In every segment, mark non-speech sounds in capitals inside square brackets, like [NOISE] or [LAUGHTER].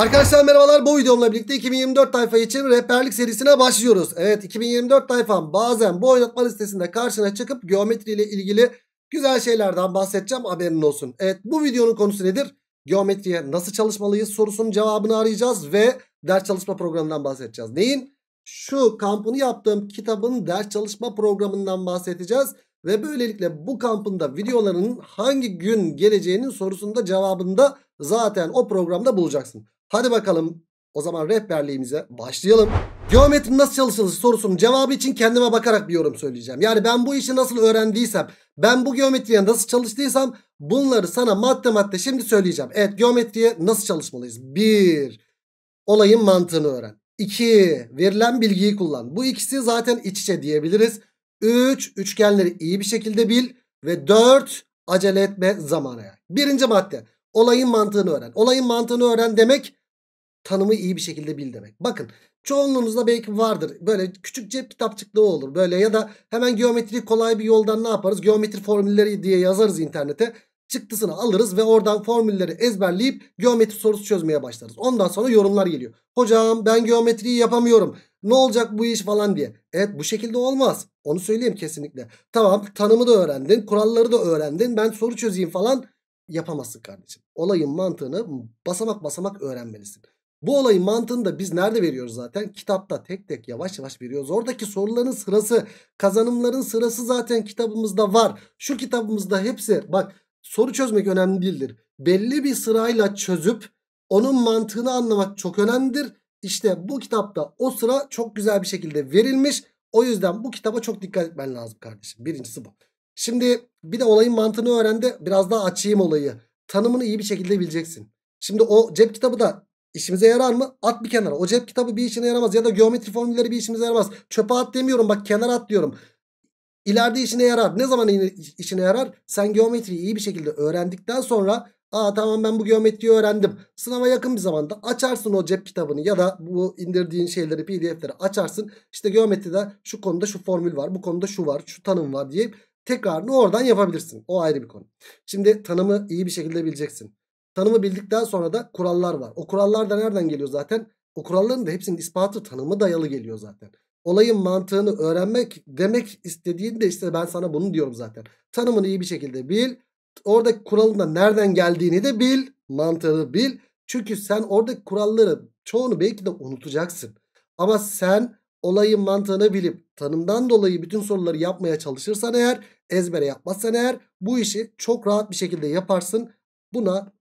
Arkadaşlar merhabalar bu videomla birlikte 2024 tayfa için rehberlik serisine başlıyoruz. Evet 2024 tayfam bazen bu oynatma listesinde karşına çıkıp geometriyle ilgili güzel şeylerden bahsedeceğim haberin olsun. Evet bu videonun konusu nedir? Geometriye nasıl çalışmalıyız sorusunun cevabını arayacağız ve ders çalışma programından bahsedeceğiz. Neyin? Şu kampını yaptığım kitabın ders çalışma programından bahsedeceğiz. Ve böylelikle bu kampında videoların hangi gün geleceğinin sorusunda cevabını da zaten o programda bulacaksın. Hadi bakalım o zaman rehberliğimize başlayalım. Geometri nasıl çalışılır sorusunun cevabı için kendime bakarak bir yorum söyleyeceğim. Yani ben bu işi nasıl öğrendiysem, ben bu geometriye nasıl çalıştıysam bunları sana madde madde şimdi söyleyeceğim. Evet geometriye nasıl çalışmalıyız? 1. Olayın mantığını öğren. 2. Verilen bilgiyi kullan. Bu ikisi zaten iç içe diyebiliriz. 3. Üçgenleri iyi bir şekilde bil. Ve 4. Acele etme zamana yani. Birinci madde. Olayın mantığını öğren. Olayın mantığını öğren demek tanımı iyi bir şekilde bil demek. Bakın çoğunluğunuzda belki vardır. Böyle küçük cep kitapçıklığı olur. Böyle ya da hemen geometri kolay bir yoldan ne yaparız? Geometri formülleri diye yazarız internete. Çıktısını alırız ve oradan formülleri ezberleyip geometri sorusu çözmeye başlarız. Ondan sonra yorumlar geliyor. Hocam ben geometriyi yapamıyorum. Ne olacak bu iş falan diye. Evet bu şekilde olmaz. Onu söyleyeyim kesinlikle. Tamam tanımı da öğrendin. Kuralları da öğrendin. Ben soru çözeyim falan yapamazsın kardeşim. Olayın mantığını basamak basamak öğrenmelisin. Bu olayın mantığını da biz nerede veriyoruz zaten? Kitapta tek tek yavaş yavaş veriyoruz. Oradaki soruların sırası, kazanımların sırası zaten kitabımızda var. Şu kitabımızda hepsi bak soru çözmek önemli değildir. Belli bir sırayla çözüp onun mantığını anlamak çok önemlidir. İşte bu kitapta o sıra çok güzel bir şekilde verilmiş. O yüzden bu kitaba çok dikkat etmen lazım kardeşim. Birincisi bu. Şimdi bir de olayın mantığını öğrendi, biraz daha açayım olayı. Tanımını iyi bir şekilde bileceksin. Şimdi o cep kitabı da İşimize yarar mı? At bir kenara. O cep kitabı bir işine yaramaz. Ya da geometri formülleri bir işimize yaramaz. Çöpe at demiyorum bak kenara at diyorum. İleride işine yarar. Ne zaman işine yarar? Sen geometriyi iyi bir şekilde öğrendikten sonra Aa tamam ben bu geometriyi öğrendim. Sınava yakın bir zamanda açarsın o cep kitabını ya da bu indirdiğin şeyleri pdf'leri açarsın. İşte geometride şu konuda şu formül var bu konuda şu var şu tanım var diye tekrarını oradan yapabilirsin. O ayrı bir konu. Şimdi tanımı iyi bir şekilde bileceksin. Tanımı bildikten sonra da kurallar var. O kurallar da nereden geliyor zaten? O kuralların da hepsinin ispatı tanımı dayalı geliyor zaten. Olayın mantığını öğrenmek demek istediğinde işte ben sana bunu diyorum zaten. Tanımını iyi bir şekilde bil. Oradaki kuralın da nereden geldiğini de bil. Mantığını bil. Çünkü sen oradaki kuralları çoğunu belki de unutacaksın. Ama sen olayın mantığını bilip tanımdan dolayı bütün soruları yapmaya çalışırsan eğer ezbere yapmazsan eğer bu işi çok rahat bir şekilde yaparsın. Buna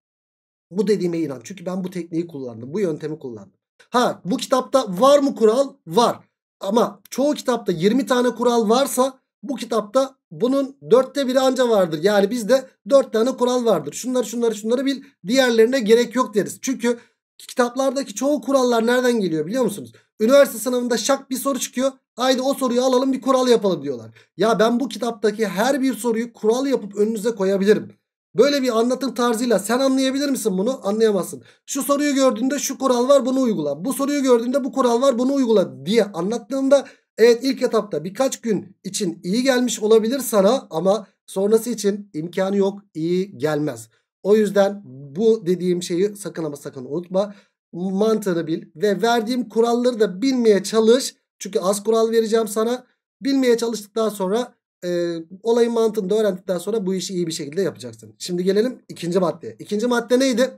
bu dediğime inan. Çünkü ben bu tekniği kullandım. Bu yöntemi kullandım. Ha bu kitapta var mı kural? Var. Ama çoğu kitapta 20 tane kural varsa bu kitapta bunun dörtte biri anca vardır. Yani bizde dört tane kural vardır. Şunları şunları şunları bil. Diğerlerine gerek yok deriz. Çünkü kitaplardaki çoğu kurallar nereden geliyor biliyor musunuz? Üniversite sınavında şak bir soru çıkıyor. Haydi o soruyu alalım bir kural yapalım diyorlar. Ya ben bu kitaptaki her bir soruyu kural yapıp önünüze koyabilirim. Böyle bir anlatım tarzıyla sen anlayabilir misin bunu? Anlayamazsın. Şu soruyu gördüğünde şu kural var bunu uygula. Bu soruyu gördüğünde bu kural var bunu uygula diye anlattığımda evet ilk etapta birkaç gün için iyi gelmiş olabilir sana ama sonrası için imkanı yok iyi gelmez. O yüzden bu dediğim şeyi sakın ama sakın unutma. Mantığını bil ve verdiğim kuralları da bilmeye çalış. Çünkü az kural vereceğim sana. Bilmeye çalıştıktan sonra e, olayın mantığını da öğrendikten sonra bu işi iyi bir şekilde yapacaksın. Şimdi gelelim ikinci maddeye. İkinci madde neydi?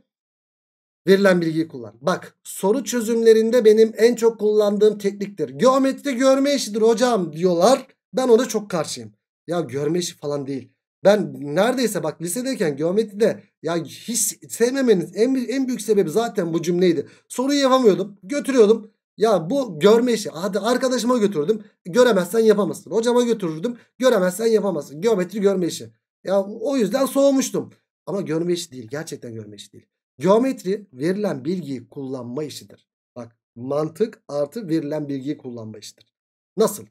Verilen bilgiyi kullan. Bak soru çözümlerinde benim en çok kullandığım tekniktir. Geometri görme işidir hocam diyorlar. Ben ona çok karşıyım. Ya görme işi falan değil. Ben neredeyse bak lisedeyken geometride ya hiç sevmemenin en, en büyük sebebi zaten bu cümleydi. Soruyu yapamıyordum. Götürüyordum. Ya bu görme işi. Hadi arkadaşıma götürdüm. Göremezsen yapamazsın. Hocama götürürdüm. Göremezsen yapamazsın. Geometri görme işi. Ya o yüzden soğumuştum. Ama görme işi değil. Gerçekten görme işi değil. Geometri verilen bilgiyi kullanma işidir. Bak mantık artı verilen bilgiyi kullanma işidir. Nasıl?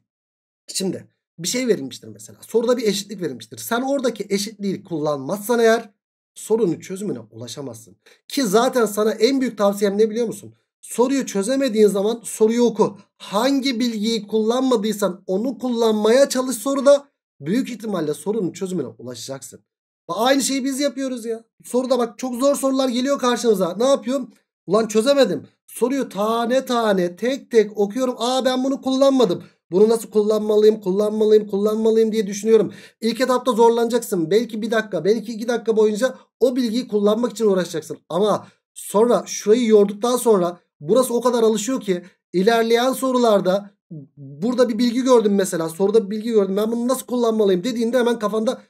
Şimdi bir şey verilmiştir mesela. Soruda bir eşitlik verilmiştir. Sen oradaki eşitliği kullanmazsan eğer sorunun çözümüne ulaşamazsın. Ki zaten sana en büyük tavsiyem ne biliyor musun? Soruyu çözemediğin zaman soruyu oku. Hangi bilgiyi kullanmadıysan onu kullanmaya çalış soruda büyük ihtimalle sorunun çözümüne ulaşacaksın. Aynı şeyi biz yapıyoruz ya. Soruda bak çok zor sorular geliyor karşınıza. Ne yapıyorum? Ulan çözemedim. Soruyu tane tane tek tek okuyorum. Aa ben bunu kullanmadım. Bunu nasıl kullanmalıyım, kullanmalıyım, kullanmalıyım diye düşünüyorum. İlk etapta zorlanacaksın. Belki bir dakika, belki iki dakika boyunca o bilgiyi kullanmak için uğraşacaksın. Ama sonra şurayı yorduktan sonra Burası o kadar alışıyor ki ilerleyen sorularda burada bir bilgi gördüm mesela soruda bir bilgi gördüm ben bunu nasıl kullanmalıyım dediğinde hemen kafanda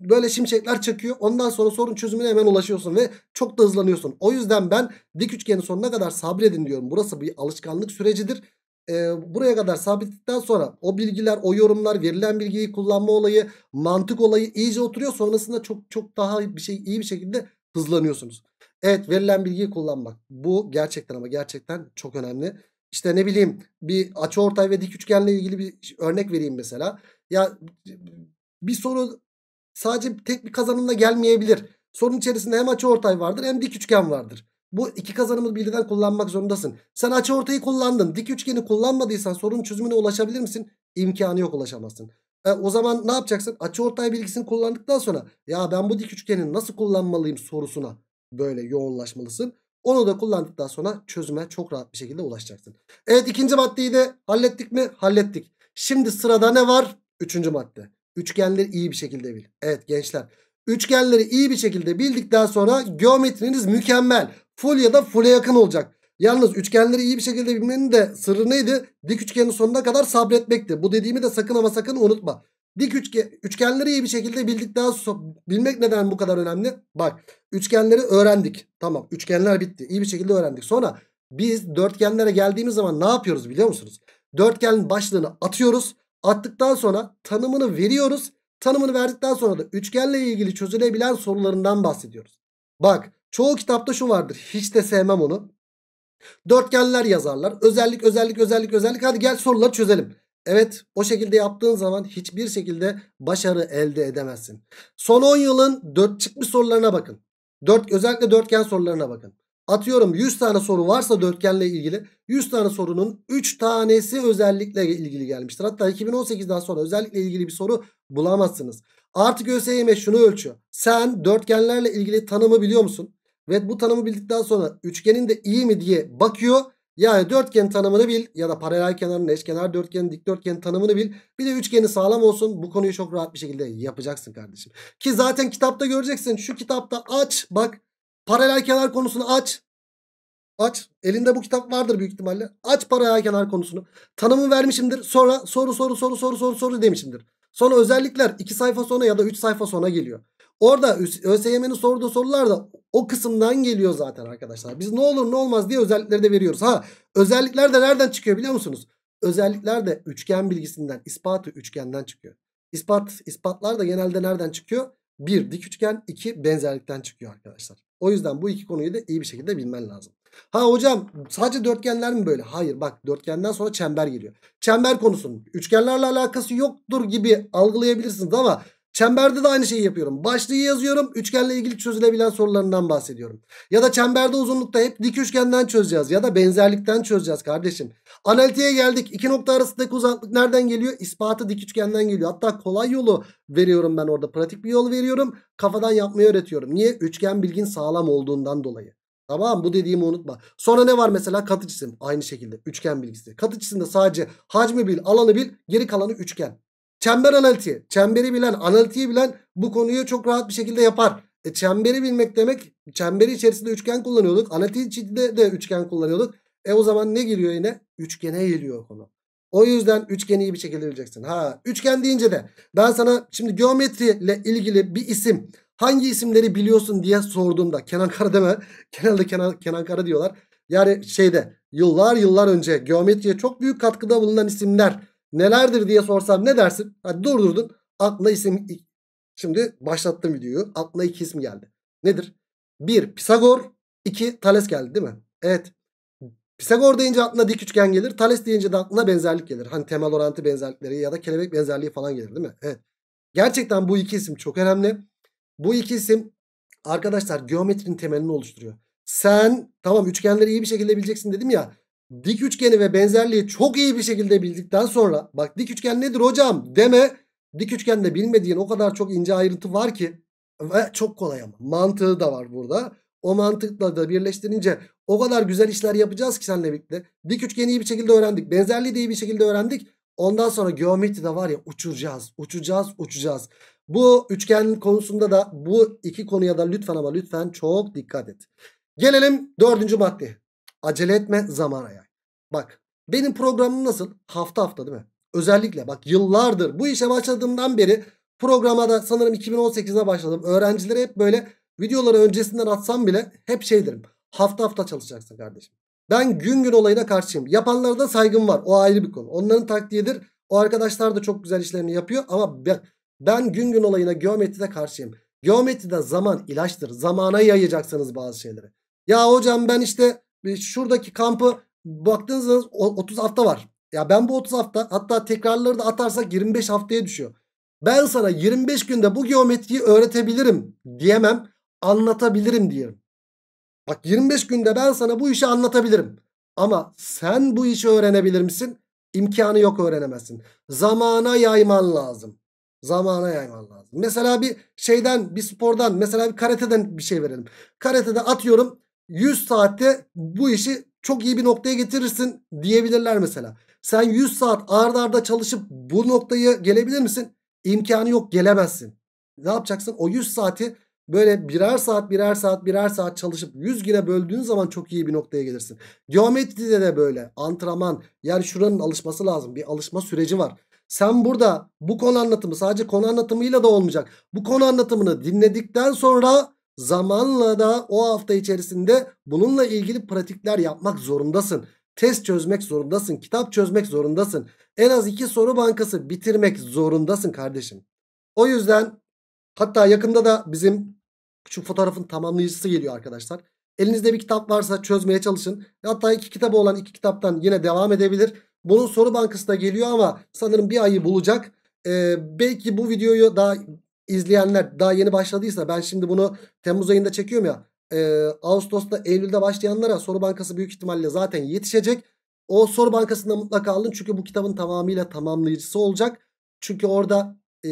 böyle şimşekler çakıyor. Ondan sonra sorun çözümüne hemen ulaşıyorsun ve çok da hızlanıyorsun. O yüzden ben dik üçgenin sonuna kadar sabredin diyorum. Burası bir alışkanlık sürecidir. Ee, buraya kadar sabrettikten sonra o bilgiler, o yorumlar, verilen bilgiyi kullanma olayı, mantık olayı iyice oturuyor. Sonrasında çok çok daha bir şey iyi bir şekilde hızlanıyorsunuz. Evet verilen bilgiyi kullanmak. Bu gerçekten ama gerçekten çok önemli. İşte ne bileyim bir açı ortay ve dik üçgenle ilgili bir örnek vereyim mesela. Ya bir soru sadece tek bir kazanımla gelmeyebilir. Sorunun içerisinde hem açı ortay vardır hem dik üçgen vardır. Bu iki kazanımı birden kullanmak zorundasın. Sen açı ortayı kullandın. Dik üçgeni kullanmadıysan sorunun çözümüne ulaşabilir misin? İmkanı yok ulaşamazsın. E, o zaman ne yapacaksın? Açı ortay bilgisini kullandıktan sonra ya ben bu dik üçgeni nasıl kullanmalıyım sorusuna böyle yoğunlaşmalısın. Onu da kullandıktan sonra çözüme çok rahat bir şekilde ulaşacaksın. Evet ikinci maddeyi de hallettik mi? Hallettik. Şimdi sırada ne var? Üçüncü madde. Üçgenleri iyi bir şekilde bil. Evet gençler. Üçgenleri iyi bir şekilde bildikten sonra geometriniz mükemmel. Full ya da full'e yakın olacak. Yalnız üçgenleri iyi bir şekilde bilmenin de sırrı neydi? Dik üçgenin sonuna kadar sabretmekti. Bu dediğimi de sakın ama sakın unutma. Dik üçge, üçgenleri iyi bir şekilde bildikten sonra bilmek neden bu kadar önemli? Bak üçgenleri öğrendik. Tamam üçgenler bitti. İyi bir şekilde öğrendik. Sonra biz dörtgenlere geldiğimiz zaman ne yapıyoruz biliyor musunuz? Dörtgenin başlığını atıyoruz. Attıktan sonra tanımını veriyoruz. Tanımını verdikten sonra da üçgenle ilgili çözülebilen sorularından bahsediyoruz. Bak çoğu kitapta şu vardır. Hiç de sevmem onu. Dörtgenler yazarlar. Özellik özellik özellik özellik. Hadi gel soruları çözelim. Evet o şekilde yaptığın zaman hiçbir şekilde başarı elde edemezsin. Son 10 yılın 4 çıkmış sorularına bakın. 4, özellikle dörtgen sorularına bakın. Atıyorum 100 tane soru varsa dörtgenle ilgili 100 tane sorunun 3 tanesi özellikle ilgili gelmiştir. Hatta 2018'den sonra özellikle ilgili bir soru bulamazsınız. Artık ÖSYM şunu ölçüyor. Sen dörtgenlerle ilgili tanımı biliyor musun? Ve bu tanımı bildikten sonra üçgenin de iyi mi diye bakıyor yani dörtgen tanımını bil ya da paralel kenarın eşkenar dörtgenin dikdörtgen tanımını bil. Bir de üçgeni sağlam olsun. Bu konuyu çok rahat bir şekilde yapacaksın kardeşim. Ki zaten kitapta göreceksin. Şu kitapta aç bak paralel kenar konusunu aç. Aç. Elinde bu kitap vardır büyük ihtimalle. Aç paralel kenar konusunu. Tanımı vermişimdir. Sonra soru soru soru soru soru soru demişimdir. Sonra özellikler 2 sayfa sonra ya da 3 sayfa sonra geliyor. Orada ÖSYM'nin sorduğu sorular da o kısımdan geliyor zaten arkadaşlar. Biz ne olur ne olmaz diye özellikleri de veriyoruz. Ha özellikler de nereden çıkıyor biliyor musunuz? Özellikler de üçgen bilgisinden, ispatı üçgenden çıkıyor. İspat, ispatlar da genelde nereden çıkıyor? Bir dik üçgen, iki benzerlikten çıkıyor arkadaşlar. O yüzden bu iki konuyu da iyi bir şekilde bilmen lazım. Ha hocam sadece dörtgenler mi böyle? Hayır bak dörtgenden sonra çember geliyor. Çember konusunun üçgenlerle alakası yoktur gibi algılayabilirsiniz ama Çemberde de aynı şeyi yapıyorum. Başlığı yazıyorum. Üçgenle ilgili çözülebilen sorularından bahsediyorum. Ya da çemberde uzunlukta hep dik üçgenden çözeceğiz. Ya da benzerlikten çözeceğiz kardeşim. Analitiğe geldik. İki nokta arasındaki uzaklık nereden geliyor? İspatı dik üçgenden geliyor. Hatta kolay yolu veriyorum ben orada. Pratik bir yol veriyorum. Kafadan yapmayı öğretiyorum. Niye? Üçgen bilgin sağlam olduğundan dolayı. Tamam bu dediğimi unutma. Sonra ne var mesela katı cisim. Aynı şekilde üçgen bilgisi. Katı cisimde sadece hacmi bil, alanı bil, geri kalanı üçgen. Çember analitiği. Çemberi bilen, analitiği bilen bu konuyu çok rahat bir şekilde yapar. E, çemberi bilmek demek çemberi içerisinde üçgen kullanıyorduk. Analitiği içinde de üçgen kullanıyorduk. E o zaman ne giriyor yine? Üçgene geliyor konu. O yüzden üçgeni iyi bir şekilde bileceksin. Ha üçgen deyince de ben sana şimdi geometriyle ilgili bir isim hangi isimleri biliyorsun diye sorduğumda Kenan Kara deme. [LAUGHS] Genelde Kenan, Kenan Kara diyorlar. Yani şeyde yıllar yıllar önce geometriye çok büyük katkıda bulunan isimler nelerdir diye sorsam ne dersin? Hadi durdun. Aklına isim şimdi başlattım videoyu. Aklına iki isim geldi. Nedir? Bir Pisagor, iki Tales geldi değil mi? Evet. Pisagor deyince aklına dik üçgen gelir. Tales deyince de aklına benzerlik gelir. Hani temel orantı benzerlikleri ya da kelebek benzerliği falan gelir değil mi? Evet. Gerçekten bu iki isim çok önemli. Bu iki isim arkadaşlar geometrinin temelini oluşturuyor. Sen tamam üçgenleri iyi bir şekilde bileceksin dedim ya dik üçgeni ve benzerliği çok iyi bir şekilde bildikten sonra bak dik üçgen nedir hocam deme. Dik üçgende bilmediğin o kadar çok ince ayrıntı var ki ve çok kolay ama mantığı da var burada. O mantıkla da birleştirince o kadar güzel işler yapacağız ki seninle birlikte. Dik üçgeni iyi bir şekilde öğrendik. Benzerliği de iyi bir şekilde öğrendik. Ondan sonra geometri de var ya uçuracağız, uçuracağız, uçuracağız. Bu üçgen konusunda da bu iki konuya da lütfen ama lütfen çok dikkat et. Gelelim dördüncü maddeye. Acele etme zamana yay. Bak benim programım nasıl? Hafta hafta değil mi? Özellikle bak yıllardır bu işe başladığımdan beri programa da sanırım 2018'de başladım. Öğrencilere hep böyle videoları öncesinden atsam bile hep şey derim. Hafta hafta çalışacaksın kardeşim. Ben gün gün olayına karşıyım. Yapanlara da saygım var. O ayrı bir konu. Onların takdiridir. O arkadaşlar da çok güzel işlerini yapıyor. Ama ben, ben gün gün olayına geometride karşıyım. Geometride zaman ilaçtır. Zamana yayacaksınız bazı şeyleri. Ya hocam ben işte şuradaki kampı baktığınızda 30 hafta var. Ya ben bu 30 hafta hatta tekrarları da atarsak 25 haftaya düşüyor. Ben sana 25 günde bu geometriyi öğretebilirim diyemem. Anlatabilirim diyorum. Bak 25 günde ben sana bu işi anlatabilirim. Ama sen bu işi öğrenebilir misin? İmkanı yok öğrenemezsin. Zamana yayman lazım. Zamana yayman lazım. Mesela bir şeyden bir spordan mesela bir karateden bir şey verelim. Karatede atıyorum 100 saatte bu işi çok iyi bir noktaya getirirsin diyebilirler mesela. Sen 100 saat ard arda çalışıp bu noktaya gelebilir misin? İmkanı yok gelemezsin. Ne yapacaksın? O 100 saati böyle birer saat birer saat birer saat çalışıp 100 güne böldüğün zaman çok iyi bir noktaya gelirsin. Geometride de böyle antrenman yani şuranın alışması lazım. Bir alışma süreci var. Sen burada bu konu anlatımı sadece konu anlatımıyla da olmayacak. Bu konu anlatımını dinledikten sonra Zamanla da o hafta içerisinde bununla ilgili pratikler yapmak zorundasın. Test çözmek zorundasın. Kitap çözmek zorundasın. En az iki soru bankası bitirmek zorundasın kardeşim. O yüzden hatta yakında da bizim şu fotoğrafın tamamlayıcısı geliyor arkadaşlar. Elinizde bir kitap varsa çözmeye çalışın. Hatta iki kitabı olan iki kitaptan yine devam edebilir. Bunun soru bankası da geliyor ama sanırım bir ayı bulacak. Ee, belki bu videoyu daha izleyenler daha yeni başladıysa ben şimdi bunu Temmuz ayında çekiyorum ya. E, Ağustos'ta Eylül'de başlayanlara soru bankası büyük ihtimalle zaten yetişecek. O soru bankasında mutlaka alın çünkü bu kitabın tamamıyla tamamlayıcısı olacak. Çünkü orada e,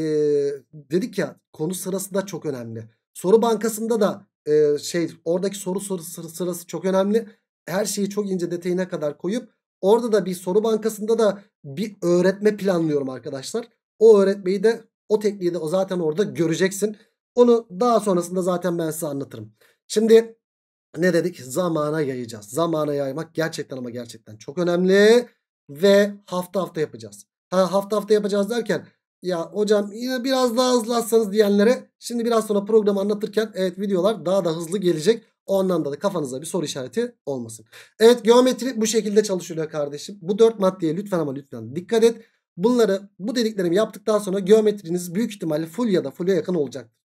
dedik ya konu sırası da çok önemli. Soru bankasında da e, şey oradaki soru soru sırası, çok önemli. Her şeyi çok ince detayına kadar koyup orada da bir soru bankasında da bir öğretme planlıyorum arkadaşlar. O öğretmeyi de o tekniği de o zaten orada göreceksin. Onu daha sonrasında zaten ben size anlatırım. Şimdi ne dedik? Zamana yayacağız. Zamana yaymak gerçekten ama gerçekten çok önemli. Ve hafta hafta yapacağız. Ha, hafta hafta yapacağız derken ya hocam yine biraz daha hızlı diyenlere şimdi biraz sonra programı anlatırken evet videolar daha da hızlı gelecek. O anlamda da kafanıza bir soru işareti olmasın. Evet geometri bu şekilde çalışıyor kardeşim. Bu dört maddeye lütfen ama lütfen dikkat et. Bunları bu dediklerimi yaptıktan sonra geometriniz büyük ihtimalle full ya da full'e yakın olacaktır.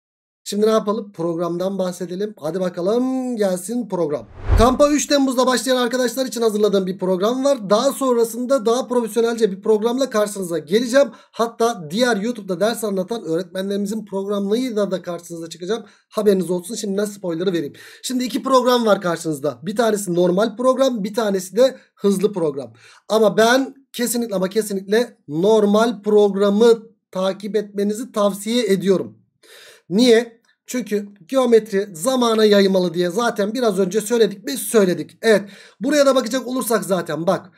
Şimdi ne yapalım? Programdan bahsedelim. Hadi bakalım gelsin program. Kampa 3 Temmuz'da başlayan arkadaşlar için hazırladığım bir program var. Daha sonrasında daha profesyonelce bir programla karşınıza geleceğim. Hatta diğer YouTube'da ders anlatan öğretmenlerimizin programlarıyla da karşınıza çıkacağım. Haberiniz olsun. Şimdi nasıl spoiler'ı vereyim. Şimdi iki program var karşınızda. Bir tanesi normal program, bir tanesi de hızlı program. Ama ben kesinlikle ama kesinlikle normal programı takip etmenizi tavsiye ediyorum. Niye? Çünkü geometri zamana yaymalı diye zaten biraz önce söyledik biz Söyledik. Evet. Buraya da bakacak olursak zaten bak.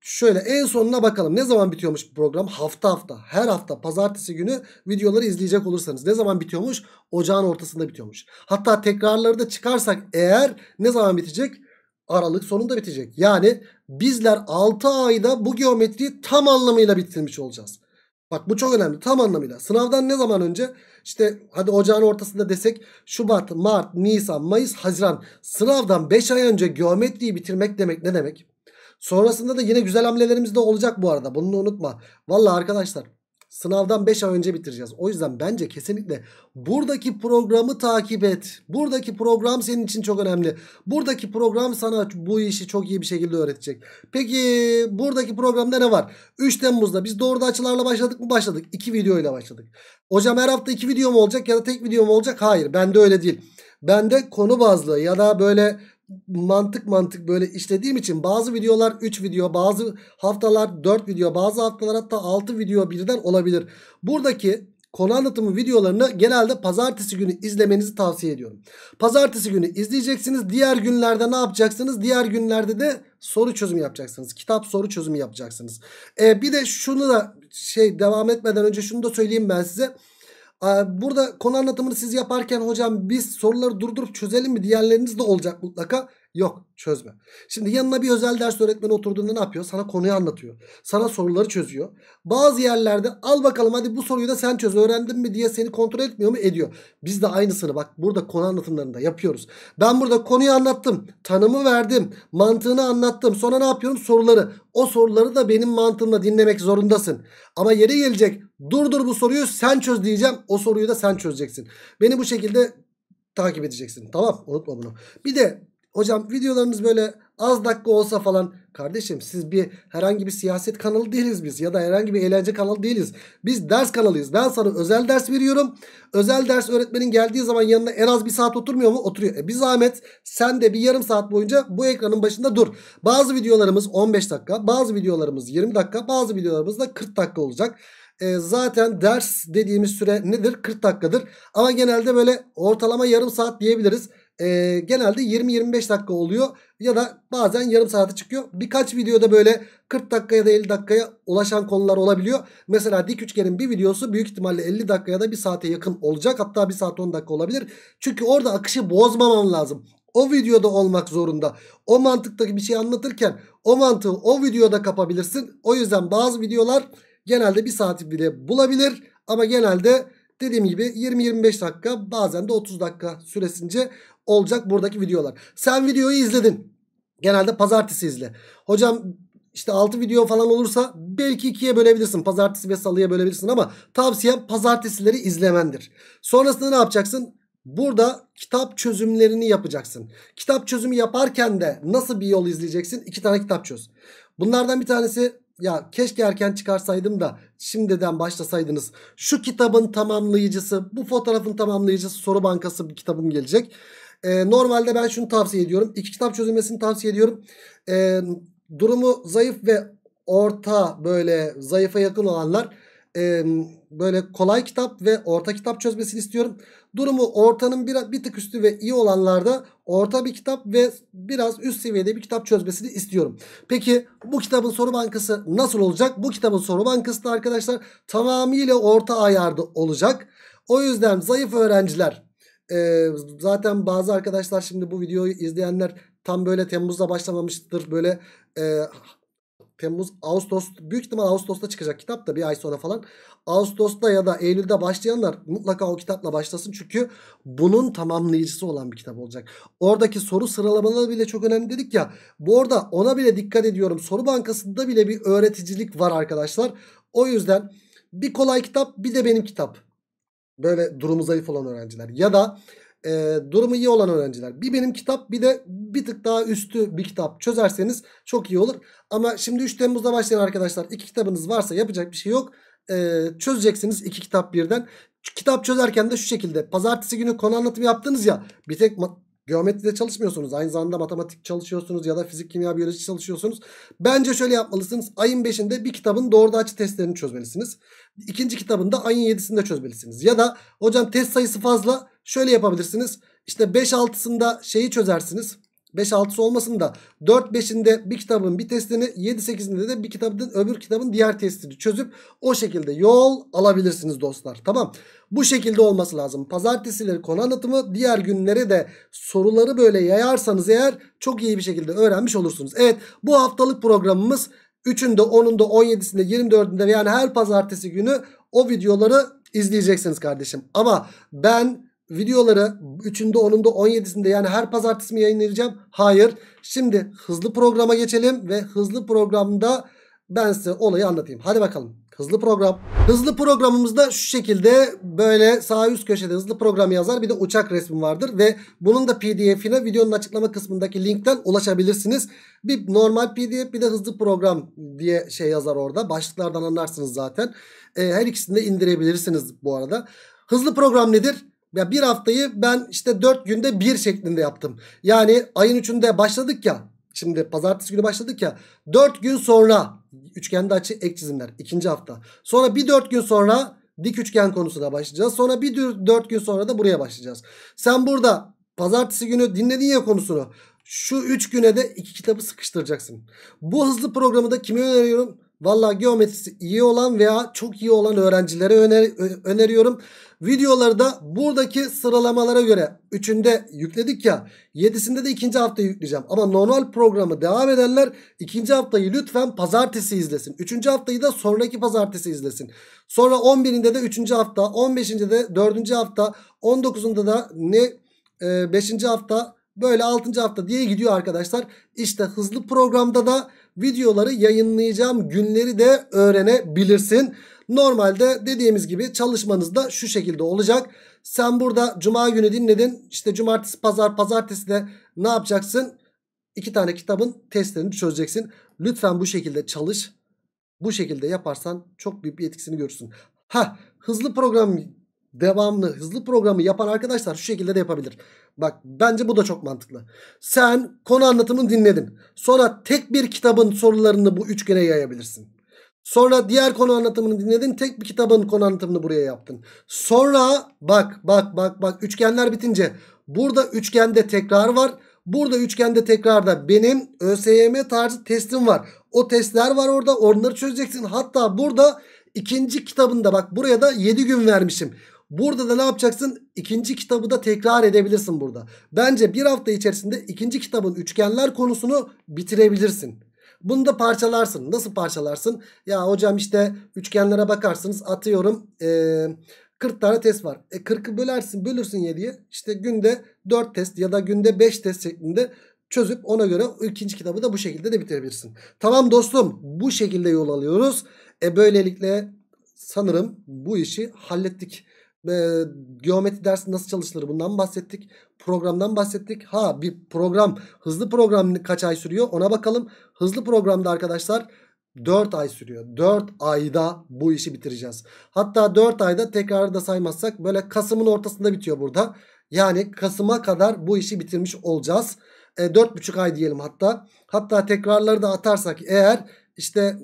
Şöyle en sonuna bakalım. Ne zaman bitiyormuş bu program? Hafta hafta. Her hafta pazartesi günü videoları izleyecek olursanız. Ne zaman bitiyormuş? Ocağın ortasında bitiyormuş. Hatta tekrarları da çıkarsak eğer ne zaman bitecek? Aralık sonunda bitecek. Yani bizler 6 ayda bu geometriyi tam anlamıyla bitirmiş olacağız. Bak bu çok önemli tam anlamıyla. Sınavdan ne zaman önce? İşte hadi ocağın ortasında desek Şubat, Mart, Nisan, Mayıs, Haziran. Sınavdan 5 ay önce geometriyi bitirmek demek ne demek? Sonrasında da yine güzel hamlelerimiz de olacak bu arada. Bunu unutma. Valla arkadaşlar Sınavdan 5 ay önce bitireceğiz. O yüzden bence kesinlikle buradaki programı takip et. Buradaki program senin için çok önemli. Buradaki program sana bu işi çok iyi bir şekilde öğretecek. Peki buradaki programda ne var? 3 Temmuz'da biz doğruda açılarla başladık mı? Başladık. 2 videoyla başladık. Hocam her hafta 2 video mu olacak ya da tek video mu olacak? Hayır bende öyle değil. Bende konu bazlı ya da böyle mantık mantık böyle işlediğim için bazı videolar 3 video, bazı haftalar 4 video, bazı haftalar hatta 6 video birden olabilir. Buradaki konu anlatımı videolarını genelde pazartesi günü izlemenizi tavsiye ediyorum. Pazartesi günü izleyeceksiniz. Diğer günlerde ne yapacaksınız? Diğer günlerde de soru çözümü yapacaksınız. Kitap soru çözümü yapacaksınız. Ee, bir de şunu da şey devam etmeden önce şunu da söyleyeyim ben size. Ee, burada konu anlatımını siz yaparken hocam biz soruları durdurup çözelim mi diyenleriniz de olacak mutlaka. Yok çözme. Şimdi yanına bir özel ders öğretmeni oturduğunda ne yapıyor? Sana konuyu anlatıyor. Sana soruları çözüyor. Bazı yerlerde al bakalım hadi bu soruyu da sen çöz öğrendin mi diye seni kontrol etmiyor mu? Ediyor. Biz de aynısını bak burada konu anlatımlarında yapıyoruz. Ben burada konuyu anlattım. Tanımı verdim. Mantığını anlattım. Sonra ne yapıyorum? Soruları. O soruları da benim mantığımla dinlemek zorundasın. Ama yere gelecek dur dur bu soruyu sen çöz diyeceğim. O soruyu da sen çözeceksin. Beni bu şekilde takip edeceksin. Tamam unutma bunu. Bir de Hocam videolarınız böyle az dakika olsa falan. Kardeşim siz bir herhangi bir siyaset kanalı değiliz biz. Ya da herhangi bir eğlence kanalı değiliz. Biz ders kanalıyız. Ben sana özel ders veriyorum. Özel ders öğretmenin geldiği zaman yanına en az bir saat oturmuyor mu? Oturuyor. E bir zahmet sen de bir yarım saat boyunca bu ekranın başında dur. Bazı videolarımız 15 dakika. Bazı videolarımız 20 dakika. Bazı videolarımız da 40 dakika olacak e, zaten ders dediğimiz süre nedir? 40 dakikadır. Ama genelde böyle ortalama yarım saat diyebiliriz e, genelde 20-25 dakika oluyor ya da bazen yarım saate çıkıyor. Birkaç videoda böyle 40 ya da 50 dakikaya ulaşan konular olabiliyor. Mesela dik üçgenin bir videosu büyük ihtimalle 50 dakikaya da 1 saate yakın olacak. Hatta 1 saat 10 dakika olabilir. Çünkü orada akışı bozmamam lazım. O videoda olmak zorunda. O mantıktaki bir şey anlatırken o mantığı o videoda kapabilirsin. O yüzden bazı videolar genelde 1 saati bile bulabilir. Ama genelde dediğim gibi 20-25 dakika bazen de 30 dakika süresince olacak buradaki videolar. Sen videoyu izledin. Genelde pazartesi izle. Hocam işte 6 video falan olursa belki ikiye bölebilirsin. Pazartesi ve salıya bölebilirsin ama tavsiyem pazartesileri izlemendir. Sonrasında ne yapacaksın? Burada kitap çözümlerini yapacaksın. Kitap çözümü yaparken de nasıl bir yol izleyeceksin? İki tane kitap çöz. Bunlardan bir tanesi ya keşke erken çıkarsaydım da şimdiden başlasaydınız. Şu kitabın tamamlayıcısı, bu fotoğrafın tamamlayıcısı soru bankası bir kitabım gelecek. E, normalde ben şunu tavsiye ediyorum. İki kitap çözülmesini tavsiye ediyorum. E, durumu zayıf ve orta böyle zayıfa yakın olanlar e, böyle kolay kitap ve orta kitap çözmesini istiyorum. Durumu ortanın bir, bir tık üstü ve iyi olanlarda orta bir kitap ve biraz üst seviyede bir kitap çözmesini istiyorum. Peki bu kitabın soru bankası nasıl olacak? Bu kitabın soru bankası da arkadaşlar tamamıyla orta ayarda olacak. O yüzden zayıf öğrenciler ee, zaten bazı arkadaşlar şimdi bu videoyu izleyenler tam böyle Temmuz'da başlamamıştır. Böyle e, Temmuz, Ağustos büyük ihtimal Ağustos'ta çıkacak kitap da bir ay sonra falan. Ağustos'ta ya da Eylül'de başlayanlar mutlaka o kitapla başlasın. Çünkü bunun tamamlayıcısı olan bir kitap olacak. Oradaki soru sıralamaları bile çok önemli dedik ya. Bu arada ona bile dikkat ediyorum. Soru bankasında bile bir öğreticilik var arkadaşlar. O yüzden bir kolay kitap bir de benim kitap. Böyle durumu zayıf olan öğrenciler. Ya da e, durumu iyi olan öğrenciler. Bir benim kitap bir de bir tık daha üstü bir kitap çözerseniz çok iyi olur. Ama şimdi 3 Temmuz'da başlayan arkadaşlar iki kitabınız varsa yapacak bir şey yok. E, çözeceksiniz iki kitap birden. Kitap çözerken de şu şekilde. Pazartesi günü konu anlatımı yaptınız ya. Bir tek Geometride çalışmıyorsunuz. Aynı zamanda matematik çalışıyorsunuz ya da fizik, kimya, biyoloji çalışıyorsunuz. Bence şöyle yapmalısınız. Ayın 5'inde bir kitabın doğruda açı testlerini çözmelisiniz. İkinci kitabında ayın 7'sinde çözmelisiniz. Ya da hocam test sayısı fazla şöyle yapabilirsiniz. İşte 5-6'sında şeyi çözersiniz. 5-6'sı olmasın da 4-5'inde bir kitabın bir testini 7-8'inde de bir kitabın öbür kitabın diğer testini çözüp o şekilde yol alabilirsiniz dostlar. Tamam bu şekilde olması lazım. Pazartesileri konu anlatımı diğer günlere de soruları böyle yayarsanız eğer çok iyi bir şekilde öğrenmiş olursunuz. Evet bu haftalık programımız 3'ünde 10'unda 17'sinde 24'ünde yani her pazartesi günü o videoları izleyeceksiniz kardeşim. Ama ben videoları 3'ünde 10'unda 17'sinde yani her pazartesi mi yayınlayacağım? Hayır. Şimdi hızlı programa geçelim ve hızlı programda ben size olayı anlatayım. Hadi bakalım. Hızlı program. Hızlı programımızda şu şekilde böyle sağ üst köşede hızlı program yazar bir de uçak resmi vardır ve bunun da pdf'ine videonun açıklama kısmındaki linkten ulaşabilirsiniz. Bir normal pdf bir de hızlı program diye şey yazar orada. Başlıklardan anlarsınız zaten. Ee, her ikisini de indirebilirsiniz bu arada. Hızlı program nedir? Ya bir haftayı ben işte 4 günde 1 şeklinde yaptım. Yani ayın 3'ünde başladık ya. Şimdi pazartesi günü başladık ya. 4 gün sonra üçgende açı ek çizimler ikinci hafta. Sonra bir 4 gün sonra dik üçgen konusuna başlayacağız. Sonra bir 4 gün sonra da buraya başlayacağız. Sen burada pazartesi günü dinledin ya konusunu. Şu 3 güne de iki kitabı sıkıştıracaksın. Bu hızlı programı da kime öneriyorum? Valla geometrisi iyi olan veya çok iyi olan öğrencilere öner öneriyorum. Videoları da buradaki sıralamalara göre 3'ünde yükledik ya 7'sinde de 2. haftayı yükleyeceğim. Ama normal programı devam edenler 2. haftayı lütfen pazartesi izlesin. 3. haftayı da sonraki pazartesi izlesin. Sonra 11'inde de 3. hafta 15'inde de 4. hafta 19'unda da ne 5. E, hafta böyle 6. hafta diye gidiyor arkadaşlar. İşte hızlı programda da videoları yayınlayacağım günleri de öğrenebilirsin. Normalde dediğimiz gibi çalışmanız da şu şekilde olacak. Sen burada cuma günü dinledin. İşte cumartesi, pazar, pazartesi de ne yapacaksın? İki tane kitabın testlerini çözeceksin. Lütfen bu şekilde çalış. Bu şekilde yaparsan çok büyük bir etkisini görürsün. Ha, hızlı program devamlı hızlı programı yapan arkadaşlar şu şekilde de yapabilir. Bak bence bu da çok mantıklı. Sen konu anlatımını dinledin. Sonra tek bir kitabın sorularını bu üçgene yayabilirsin. Sonra diğer konu anlatımını dinledin. Tek bir kitabın konu anlatımını buraya yaptın. Sonra bak bak bak bak üçgenler bitince burada üçgende tekrar var. Burada üçgende tekrarda benim ÖSYM tarzı testim var. O testler var orada onları çözeceksin. Hatta burada ikinci kitabında bak buraya da 7 gün vermişim. Burada da ne yapacaksın? İkinci kitabı da tekrar edebilirsin burada. Bence bir hafta içerisinde ikinci kitabın üçgenler konusunu bitirebilirsin. Bunu da parçalarsın. Nasıl parçalarsın? Ya hocam işte üçgenlere bakarsınız. Atıyorum ee, 40 tane test var. E 40'ı bölersin bölürsün 7'ye. İşte günde 4 test ya da günde 5 test şeklinde çözüp ona göre ikinci kitabı da bu şekilde de bitirebilirsin. Tamam dostum bu şekilde yol alıyoruz. E böylelikle sanırım bu işi hallettik e, geometri dersi nasıl çalışılır bundan bahsettik. Programdan bahsettik. Ha bir program hızlı program kaç ay sürüyor ona bakalım. Hızlı programda arkadaşlar 4 ay sürüyor. 4 ayda bu işi bitireceğiz. Hatta 4 ayda tekrar da saymazsak böyle Kasım'ın ortasında bitiyor burada. Yani Kasım'a kadar bu işi bitirmiş olacağız. E, 4,5 ay diyelim hatta. Hatta tekrarları da atarsak eğer işte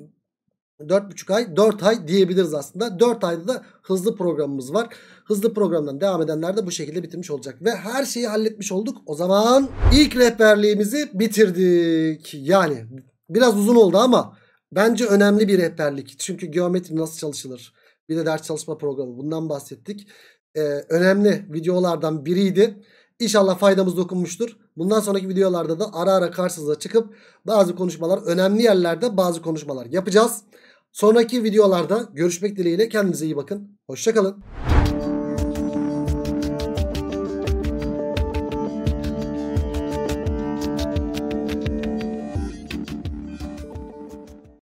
4,5 ay 4 ay diyebiliriz aslında. 4 ayda da hızlı programımız var. Hızlı programdan devam edenler de bu şekilde bitirmiş olacak. Ve her şeyi halletmiş olduk. O zaman ilk rehberliğimizi bitirdik. Yani biraz uzun oldu ama bence önemli bir rehberlik. Çünkü geometri nasıl çalışılır? Bir de ders çalışma programı bundan bahsettik. Ee, önemli videolardan biriydi. İnşallah faydamız dokunmuştur. Bundan sonraki videolarda da ara ara karşınıza çıkıp bazı konuşmalar önemli yerlerde bazı konuşmalar yapacağız. Sonraki videolarda görüşmek dileğiyle kendinize iyi bakın. Hoşçakalın.